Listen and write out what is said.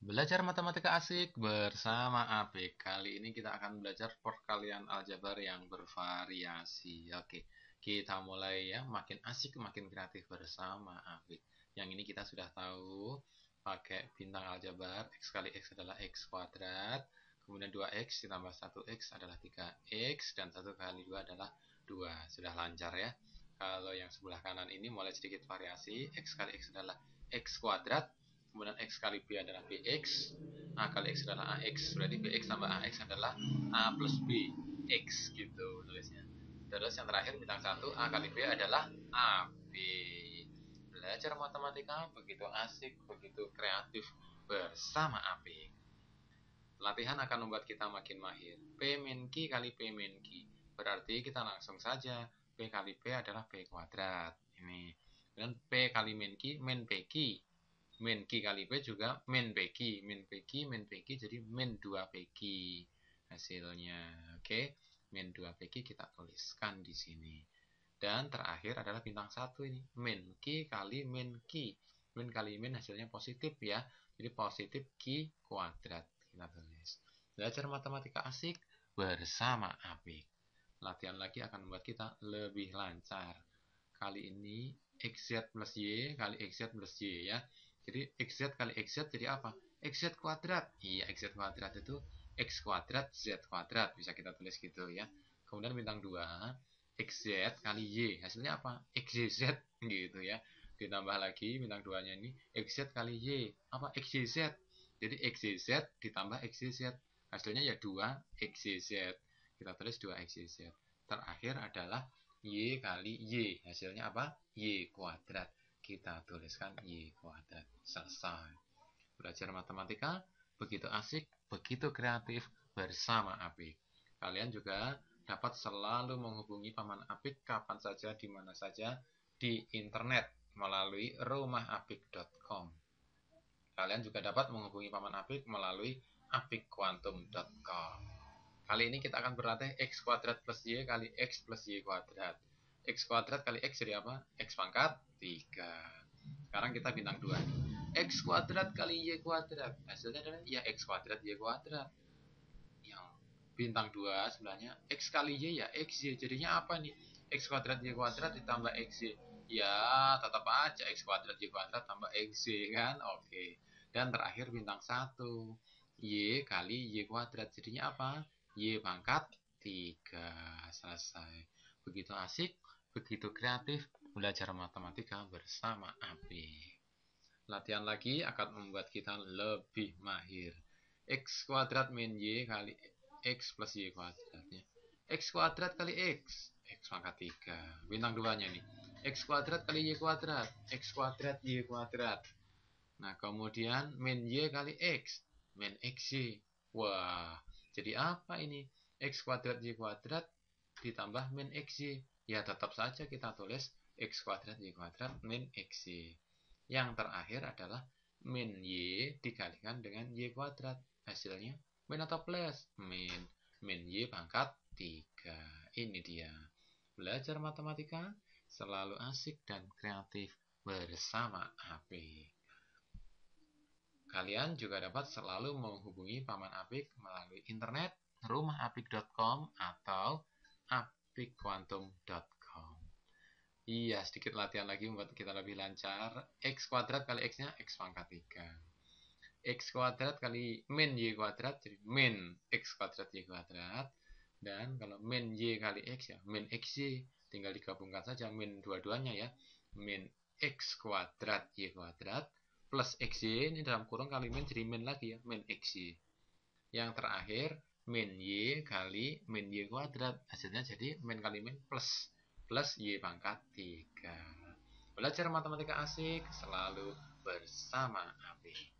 Belajar matematika asik bersama AP. Kali ini kita akan belajar perkalian aljabar yang bervariasi. Oke, kita mulai ya. Makin asik, makin kreatif bersama AP. Yang ini kita sudah tahu pakai bintang aljabar. X kali X adalah X kuadrat. Kemudian 2X ditambah 1X adalah 3X. Dan 1 kali 2 adalah 2. Sudah lancar ya. Kalau yang sebelah kanan ini mulai sedikit variasi. X kali X adalah X kuadrat kemudian X kali B adalah BX, A kali X adalah AX, berarti BX tambah AX adalah A plus B, X gitu tulisnya. Terus yang terakhir bintang satu A kali B adalah AB. Belajar matematika begitu asik, begitu kreatif bersama AB. Latihan akan membuat kita makin mahir. P min Q kali P min Q. Berarti kita langsung saja P kali P adalah P kuadrat. Ini. Kemudian P kali min Q, min Q min Q kali P juga min PQ, min PQ, min PQ jadi min 2PQ hasilnya. Oke, min 2PQ kita tuliskan di sini. Dan terakhir adalah bintang satu ini, min Q kali min Q. Min kali min hasilnya positif ya, jadi positif Q kuadrat kita tulis. Belajar matematika asik bersama Apik. Latihan lagi akan membuat kita lebih lancar. Kali ini XZ plus Y kali XZ plus Y ya. Jadi XZ kali XZ jadi apa? XZ kuadrat. Iya, XZ kuadrat itu X kuadrat Z kuadrat. Bisa kita tulis gitu ya. Kemudian bintang 2, XZ kali Y. Hasilnya apa? xz gitu ya. Ditambah lagi bintang 2-nya ini XZ kali Y. Apa? xz Jadi xz ditambah xz Hasilnya ya 2 xz Kita tulis 2 xz Terakhir adalah Y kali Y. Hasilnya apa? Y kuadrat kita tuliskan Y kuadrat. Selesai. Belajar matematika, begitu asik, begitu kreatif, bersama Apik. Kalian juga dapat selalu menghubungi Paman Apik kapan saja, di mana saja, di internet melalui rumahapik.com. Kalian juga dapat menghubungi Paman Apik melalui apikquantum.com. Kali ini kita akan berlatih X kuadrat plus Y kali X plus Y kuadrat. X kuadrat kali X jadi apa? X pangkat 3. Sekarang kita bintang 2 X kuadrat kali Y kuadrat. Hasilnya adalah ya X kuadrat Y kuadrat. Yang bintang 2 sebenarnya X kali Y ya XY. Jadinya apa nih? X kuadrat Y kuadrat ditambah XY. Ya, tetap aja X kuadrat Y kuadrat tambah x XY kan? Oke. Dan terakhir bintang 1. Y kali Y kuadrat. Jadinya apa? Y pangkat 3. Selesai begitu asik, begitu kreatif belajar matematika bersama Abi. Latihan lagi akan membuat kita lebih mahir. X kuadrat min Y kali X plus Y kuadratnya. X kuadrat kali X. X pangkat 3. Bintang duanya nih. X kuadrat kali Y kuadrat. X kuadrat Y kuadrat. Nah, kemudian min Y kali X. Min XY. Wah, jadi apa ini? X kuadrat Y kuadrat ditambah min xy. Ya tetap saja kita tulis x kuadrat y kuadrat min xy. Yang terakhir adalah min y dikalikan dengan y kuadrat. Hasilnya min atau plus? Min. Min y pangkat 3. Ini dia. Belajar matematika selalu asik dan kreatif bersama Apik. Kalian juga dapat selalu menghubungi Paman Apik melalui internet rumahapik.com atau bigquantum.com Iya, sedikit latihan lagi membuat kita lebih lancar. X kuadrat kali X-nya X pangkat 3. X kuadrat kali min Y kuadrat, jadi min X kuadrat Y kuadrat. Dan kalau min Y kali X ya, min x XY. Tinggal digabungkan saja min dua-duanya ya. Min X kuadrat Y kuadrat plus x XY ini dalam kurung kali min jadi min lagi ya, min XY. Yang terakhir, min y kali min y kuadrat hasilnya jadi min kali min plus plus y pangkat 3 belajar matematika asik selalu bersama Abi